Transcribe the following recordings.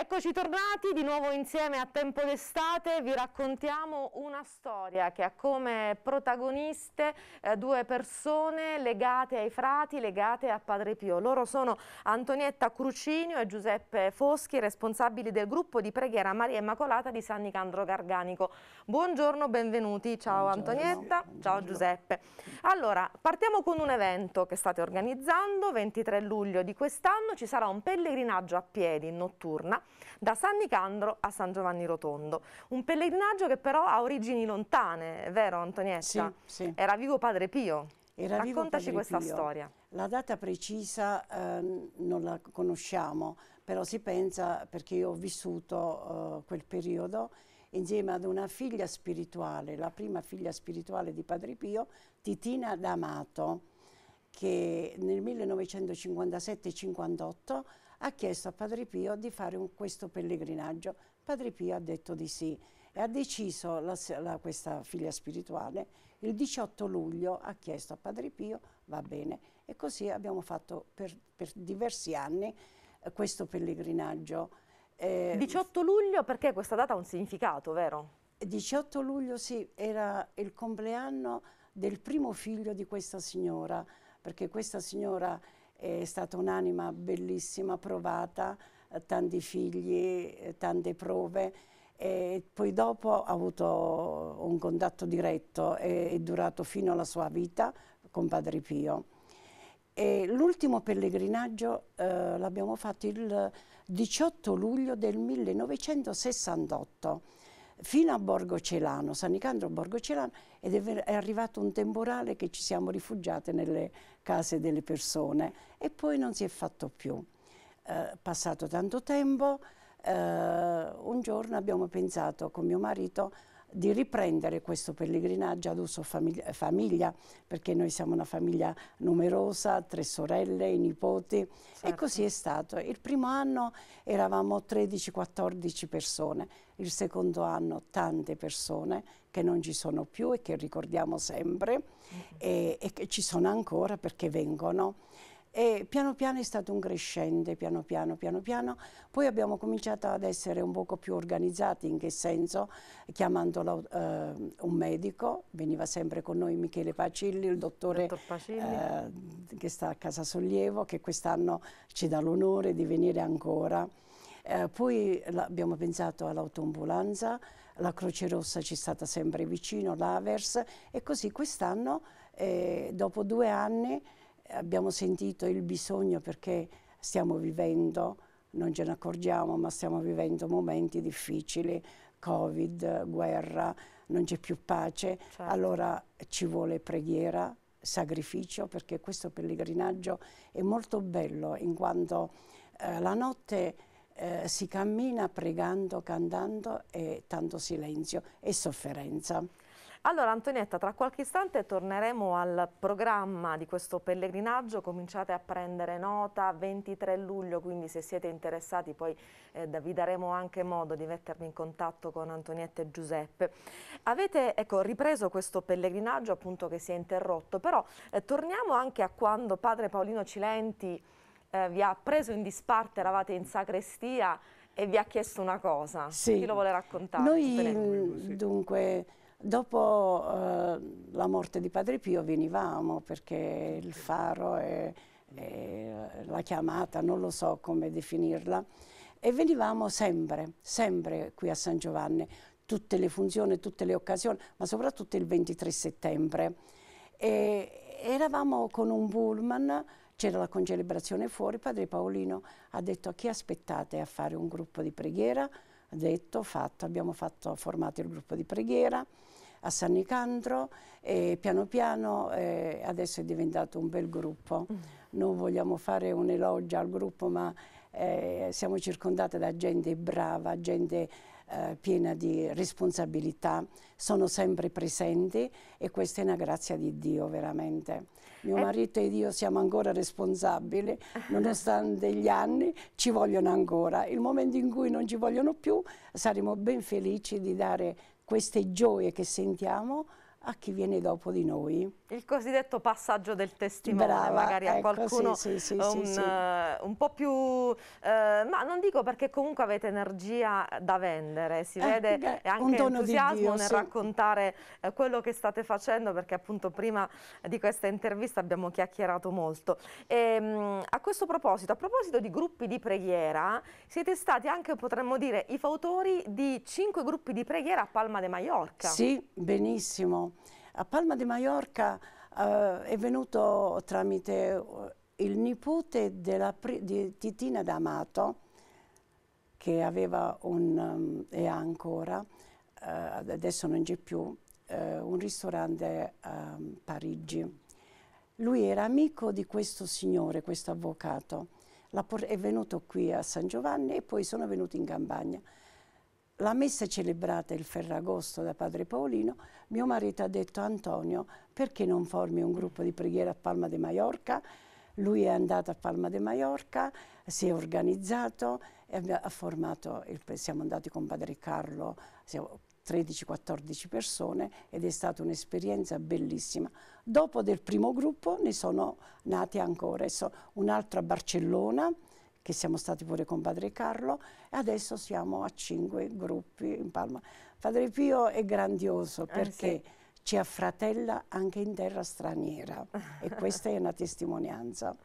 Eccoci tornati di nuovo insieme a Tempo d'estate, vi raccontiamo una storia che ha come protagoniste eh, due persone legate ai frati, legate a Padre Pio. Loro sono Antonietta Crucinio e Giuseppe Foschi, responsabili del gruppo di preghiera Maria Immacolata di San Nicandro Garganico. Buongiorno, benvenuti. Ciao Buongiorno. Antonietta, Buongiorno. ciao Giuseppe. Allora, partiamo con un evento che state organizzando, 23 luglio di quest'anno ci sarà un pellegrinaggio a piedi notturna da San Nicandro a San Giovanni Rotondo. Un pellegrinaggio che però ha origini lontane, vero Antonietta? Sì, sì. Era vivo Padre Pio. Era Raccontaci questa Pio. storia. La data precisa eh, non la conosciamo, però si pensa, perché io ho vissuto eh, quel periodo, insieme ad una figlia spirituale, la prima figlia spirituale di Padre Pio, Titina D'Amato, che nel 1957-58 ha chiesto a Padre Pio di fare un, questo pellegrinaggio. Padre Pio ha detto di sì e ha deciso la, la, questa figlia spirituale il 18 luglio ha chiesto a Padre Pio va bene e così abbiamo fatto per, per diversi anni eh, questo pellegrinaggio. Eh, 18 luglio perché questa data ha un significato, vero? 18 luglio sì, era il compleanno del primo figlio di questa signora, perché questa signora è stata un'anima bellissima, provata, eh, tanti figli, eh, tante prove. E poi dopo ha avuto un contatto diretto e è durato fino alla sua vita con Padre Pio. l'ultimo pellegrinaggio eh, l'abbiamo fatto il 18 luglio del 1968 fino a Borgo Celano, San Nicandro Borgo Celano, ed è, è, arrivato un temporale che ci siamo rifugiate nelle case delle persone e poi non si è fatto più. Eh, passato tanto tempo, eh, un giorno abbiamo pensato con mio marito di riprendere questo pellegrinaggio ad uso famiglia, famiglia, perché noi siamo una famiglia numerosa, tre sorelle, i nipoti certo. e così è stato. Il primo anno eravamo 13-14 persone, il secondo anno tante persone che non ci sono più e che ricordiamo sempre mm -hmm. e, e che ci sono ancora perché vengono e piano piano è stato un crescente, piano piano, piano piano. Poi abbiamo cominciato ad essere un poco più organizzati, in che senso? Chiamando eh, un medico, veniva sempre con noi Michele Pacilli, il dottore Dottor Pacilli. Eh, che sta a Casa Sollievo, che quest'anno ci dà l'onore di venire ancora. Eh, poi abbiamo pensato all'autoambulanza, la Croce Rossa ci è stata sempre vicino, l'Avers, e così quest'anno, eh, dopo due anni, abbiamo sentito il bisogno perché stiamo vivendo, non ce ne accorgiamo, ma stiamo vivendo momenti difficili, Covid, guerra, non c'è più pace, certo. allora ci vuole preghiera, sacrificio, perché questo pellegrinaggio è molto bello in quanto eh, la notte eh, si cammina pregando, cantando e tanto silenzio e sofferenza. Allora Antonietta, tra qualche istante torneremo al programma di questo pellegrinaggio, cominciate a prendere nota 23 luglio, quindi se siete interessati poi eh, vi daremo anche modo di mettervi in contatto con Antonietta e Giuseppe. Avete ecco, ripreso questo pellegrinaggio appunto che si è interrotto, però eh, torniamo anche a quando padre Paolino Cilenti eh, vi ha preso in disparte, eravate in sacrestia e vi ha chiesto una cosa, sì. chi lo vuole raccontare? Noi dunque Dopo eh, la morte di Padre Pio venivamo perché il faro e, la chiamata, non lo so come definirla, e venivamo sempre, sempre qui a San Giovanni, tutte le funzioni, tutte le occasioni, ma soprattutto il 23 settembre. E eravamo con un pullman, c'era la concelebrazione fuori, Padre Paolino ha detto a chi aspettate a fare un gruppo di preghiera? Ha detto, fatto, abbiamo fatto, formato il gruppo di preghiera a San Nicandro e piano piano eh, adesso è diventato un bel gruppo. Mm. Non vogliamo fare un elogio al gruppo ma eh, siamo circondati da gente brava, gente eh, piena di responsabilità, sono sempre presenti e questa è una grazia di Dio veramente. Mio eh. marito ed io siamo ancora responsabili, nonostante gli anni ci vogliono ancora. Il momento in cui non ci vogliono più saremo ben felici di dare queste gioie che sentiamo a chi viene dopo di noi. Il cosiddetto passaggio del testimone, Brava, magari ecco, a qualcuno sì, sì, un, sì, uh, un, po' più... Uh, ma non dico perché comunque avete energia da vendere, si eh, vede beh, anche entusiasmo Dio, nel raccontare uh, quello che state facendo, perché appunto prima di questa intervista abbiamo chiacchierato molto. E, um, a questo proposito, a proposito di gruppi di preghiera, siete stati anche, potremmo dire, i fautori di cinque gruppi di preghiera a Palma de Mallorca. Sì, benissimo. A Palma di Mallorca eh, è venuto tramite eh, il nipote della, di Titina D'Amato, che aveva un, um, ha ancora, eh, adesso non c'è più, eh, un ristorante a Parigi. Lui era amico di questo signore, questo avvocato. è venuto qui a San Giovanni e poi sono venuti in campagna la messa è celebrata il Ferragosto da Padre Paolino, mio marito ha detto Antonio perché non formi un gruppo di preghiera a Palma de Mallorca? Lui è andato a Palma de Mallorca, si è organizzato e ha formato, il, siamo andati con Padre Carlo, siamo 13-14 persone ed è stata un'esperienza bellissima. Dopo del primo gruppo ne sono nati ancora, un altro a Barcellona, che siamo stati pure con Padre Carlo, e adesso siamo a cinque gruppi in Palma. Padre Pio è grandioso eh, perché eh, sì. ci affratella anche in terra straniera e questa è una testimonianza.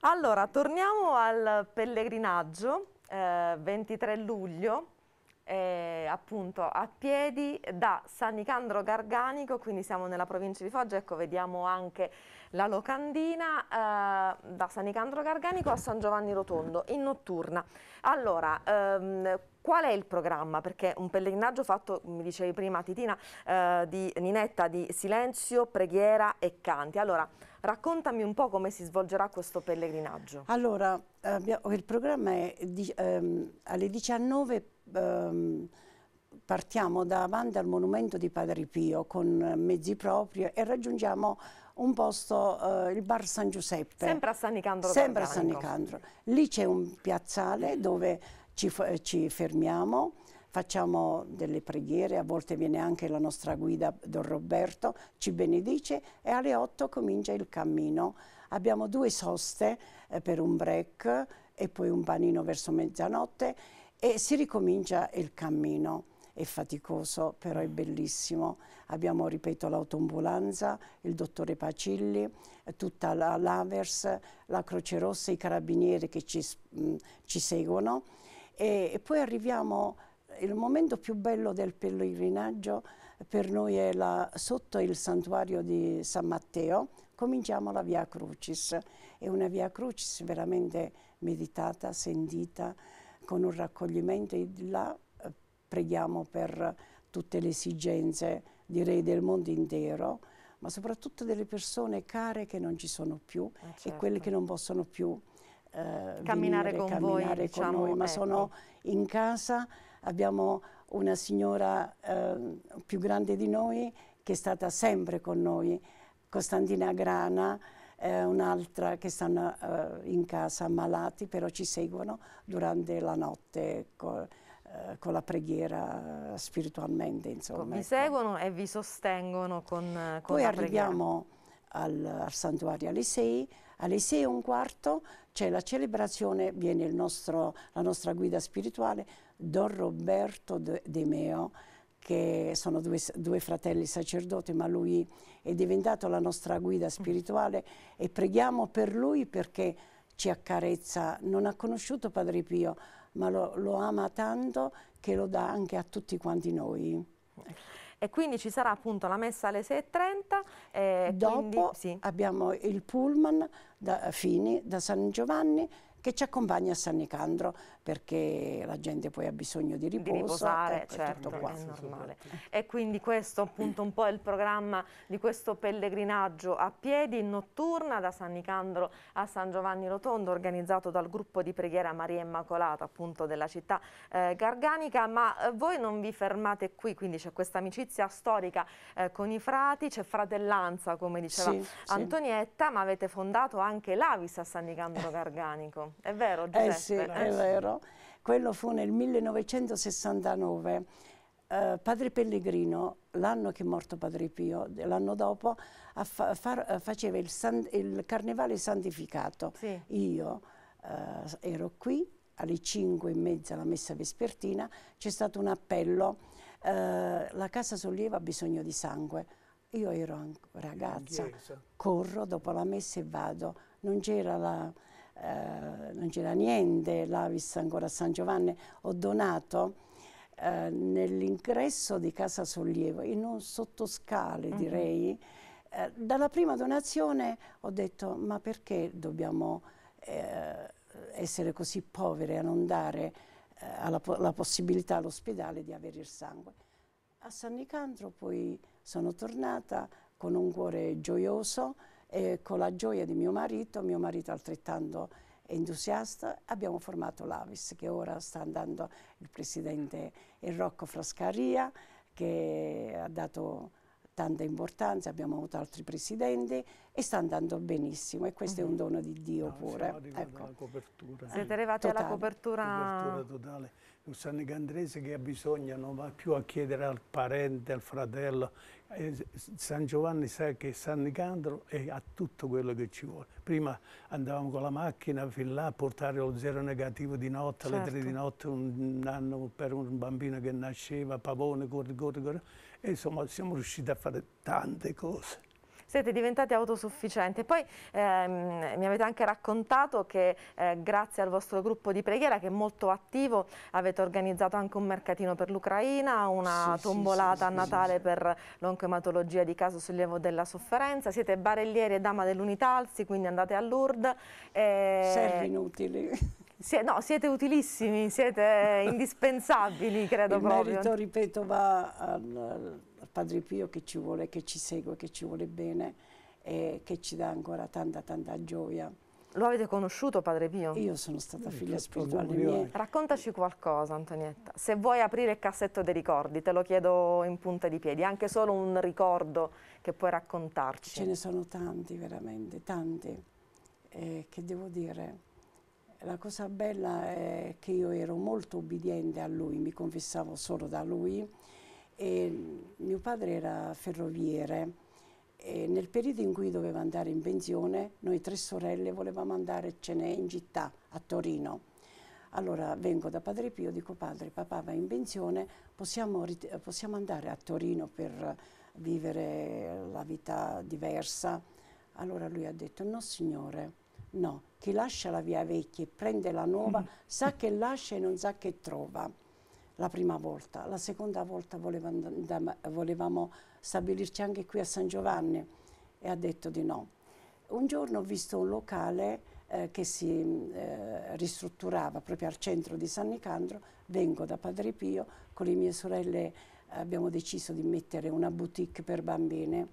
Allora, torniamo al pellegrinaggio, eh, 23 luglio, eh, appunto a piedi da San Nicandro Garganico, quindi siamo nella provincia di Foggia, ecco vediamo anche la locandina eh, da San Nicandro Garganico a San Giovanni Rotondo in notturna. Allora, ehm, Qual è il programma? Perché un pellegrinaggio fatto, mi dicevi prima Titina, eh, di Ninetta di silenzio, preghiera e canti. Allora, raccontami un po' come si svolgerà questo pellegrinaggio. Allora, eh, abbiamo, il programma è di, ehm, alle 19 ehm, partiamo davanti al monumento di Padre Pio con mezzi propri e raggiungiamo un posto, eh, il bar San Giuseppe. Sempre a San Nicandro. Sempre a San Nicandro. Lì c'è un piazzale dove ci, ci fermiamo facciamo delle preghiere, a volte viene anche la nostra guida Don Roberto, ci benedice e alle 8 comincia il cammino. Abbiamo due soste eh, per un break e poi un panino verso mezzanotte e si ricomincia il cammino è faticoso, però è bellissimo. Abbiamo, ripeto, l'autoambulanza, il dottore Pacilli, tutta l'Avers, la Croce Rossa, i carabinieri che ci, mh, mm, ci seguono. E, e poi arriviamo, il momento più bello del pellegrinaggio per noi è la, sotto il santuario di San Matteo, cominciamo la Via Crucis. È una Via Crucis veramente meditata, sentita, con un raccoglimento e là preghiamo per tutte le esigenze, direi, del mondo intero, ma soprattutto delle persone care che non ci sono più eh certo. e quelle che non possono più eh, camminare, venire, con, camminare voi, con diciamo, noi, ma ecco. sono in casa, abbiamo una signora eh, più grande di noi che è stata sempre con noi, Costantina Grana, eh, un'altra che stanno eh, in casa malati, però ci seguono durante la notte. Eh, con la preghiera spiritualmente. Insomma, ecco, vi ecco. seguono e vi sostengono con, eh, con Poi arriviamo al, al, santuario alle 6, alle 6 e un quarto c'è la celebrazione, viene nostro, la nostra guida spirituale, Don Roberto De, Meo, che sono due, due, fratelli sacerdoti, ma lui è diventato la nostra guida spirituale e preghiamo per lui perché ci accarezza, non ha conosciuto Padre Pio, ma lo, lo ama tanto che lo dà anche a tutti quanti noi. E quindi ci sarà appunto la messa alle 6.30. Eh, Dopo quindi, sì. abbiamo il pullman da eh, Fini, da San Giovanni che ci accompagna a San Nicandro perché la gente poi ha bisogno di riposo. Di riposare, ecco, certo, è, è normale. E quindi questo appunto un po' è il programma di questo pellegrinaggio a piedi in notturna da San Nicandro a San Giovanni Rotondo organizzato dal gruppo di preghiera Maria Immacolata appunto della città eh, garganica, ma eh, voi non vi fermate qui, quindi c'è questa amicizia storica eh, con i frati, c'è fratellanza come diceva sì, Antonietta, sì. ma avete fondato anche l'Avis a San Nicandro Garganico è vero eh Giuseppe. Eh sì, eh è sì. vero. Quello fu nel 1969. Eh, padre Pellegrino, l'anno che è morto Padre Pio, l'anno dopo, far, eh, faceva il, san, il, Carnevale Santificato. Sì. Io eh, ero qui, alle 5 e mezza alla messa vespertina, c'è stato un appello, eh, la Casa Sollievo ha bisogno di sangue. Io ero ragazza, corro dopo la messa e vado. Non c'era la, eh, non c'era niente, l'Avis ancora a San Giovanni, ho donato eh, nell'ingresso di Casa Sollievo, in un sottoscale uh mm-hmm. -huh. direi, eh, dalla prima donazione ho detto ma perché dobbiamo eh, essere così poveri a non dare eh, alla, la possibilità all'ospedale di avere il sangue. A San Nicandro poi sono tornata con un cuore gioioso, e con la gioia di mio marito, mio marito altrettanto entusiasta, abbiamo formato l'Avis che ora sta andando il presidente Rocco Frascaria che ha dato tanta importanza, abbiamo avuto altri presidenti e sta andando benissimo e questo uh -huh. è un mm-hmm. dono di Dio no, pure. Siamo ecco. alla copertura. Siete arrivati totale. alla copertura... copertura totale un sannicandrese che ha bisogno non va più a chiedere al parente, al fratello. Eh, San Giovanni sa che San Nicandro ha tutto quello che ci vuole. Prima andavamo con la macchina fin là a portare lo zero negativo di notte, certo. alle tre di certo. notte, un anno per un bambino che nasceva, pavone, corri, corri, corri. E insomma siamo riusciti a fare tante cose siete diventati autosufficienti. Poi ehm, mi avete anche raccontato che eh, grazie al vostro gruppo di preghiera che è molto attivo avete organizzato anche un mercatino per l'Ucraina, una sì, tombolata sì, sì, a Natale per l'oncoematologia di caso sollievo della sofferenza, siete barellieri e dama dell'unità quindi andate a Lourdes. E... Servi inutili. No, siete utilissimi, siete indispensabili, credo Il proprio. Il merito, ripeto, va al al Padre Pio che ci vuole, che ci segue, che ci vuole bene e che ci dà ancora tanta tanta gioia. Lo avete conosciuto Padre Pio? Io sono stata figlia spirituale mia. Raccontaci qualcosa Antonietta, se vuoi aprire il cassetto dei ricordi, te lo chiedo in punta di piedi, anche solo un ricordo che puoi raccontarci. Ce ne sono tanti veramente, tanti, eh, che devo dire. La cosa bella è che io ero molto obbediente a lui, mi confessavo solo da lui e mio padre era ferroviere e nel periodo in cui doveva andare in pensione noi tre sorelle volevamo andarcene in città, a Torino. Allora vengo da Padre Pio, dico padre, papà va in pensione, possiamo, possiamo andare a Torino per vivere la vita diversa? Allora lui ha detto no signore, no, chi lascia la via vecchia e prende la nuova mm. sa che lascia e non sa che trova la prima volta. La seconda volta volevamo stabilirci anche qui a San Giovanni e ha detto di no. Un giorno ho visto un locale eh, che si eh, ristrutturava proprio al centro di San Nicandro, vengo da Padre Pio, con le mie sorelle eh, abbiamo deciso di mettere una boutique per bambine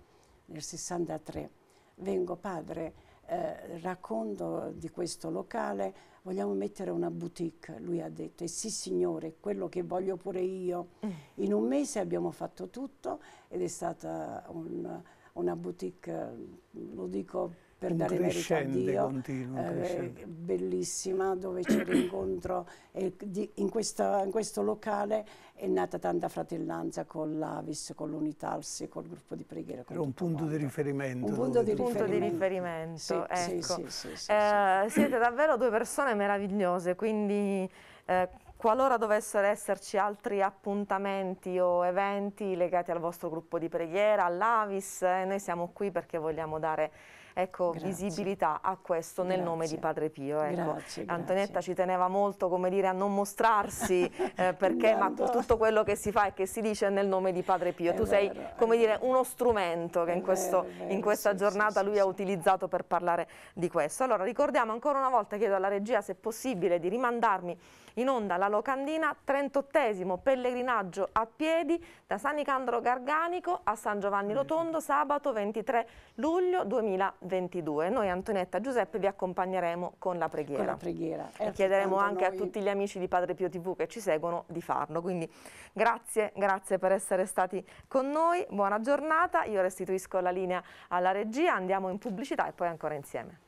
nel 63. Vengo padre eh, racconto di questo locale, vogliamo mettere una boutique, lui ha detto, e sì signore, quello che voglio pure io. Mm. In un mese abbiamo fatto tutto ed è stata un, una boutique, lo dico per un dare merito a Dio, continuo, eh, bellissima, dove c'era l'incontro e eh, di, in, questa, in, questo locale è nata tanta fratellanza con l'Avis, con l'Unitalsi, col gruppo di preghiera. Era un punto mondo. di riferimento. Un punto di riferimento. di riferimento sì, ecco. sì, sì, eh, siete davvero due persone meravigliose, quindi... Eh, qualora dovessero esserci altri appuntamenti o eventi legati al vostro gruppo di preghiera, all'Avis, eh, noi siamo qui perché vogliamo dare ecco, visibilità a questo nel grazie. nome di Padre Pio. Ecco. Grazie, grazie. Antonietta ci teneva molto dire, a non mostrarsi eh, perché ma tutto quello che si fa e che si dice è nel nome di Padre Pio. È tu vero, sei come dire uno strumento che in, questo, vero, in questa sì, giornata sì, lui sì, ha utilizzato per parlare di questo. Allora ricordiamo ancora una volta, chiedo alla regia se è possibile di rimandarmi in onda la locandina 38 pellegrinaggio a piedi da San Nicandro Garganico a San Giovanni Rotondo sabato 23 luglio 2020. 22. Noi Antonietta e Giuseppe vi accompagneremo con la preghiera. Con la preghiera. E chiederemo anche noi... a tutti gli amici di Padre Pio TV che ci seguono di farlo. Quindi grazie, grazie per essere stati con noi. Buona giornata. Io restituisco la linea alla regia, andiamo in pubblicità e poi ancora insieme.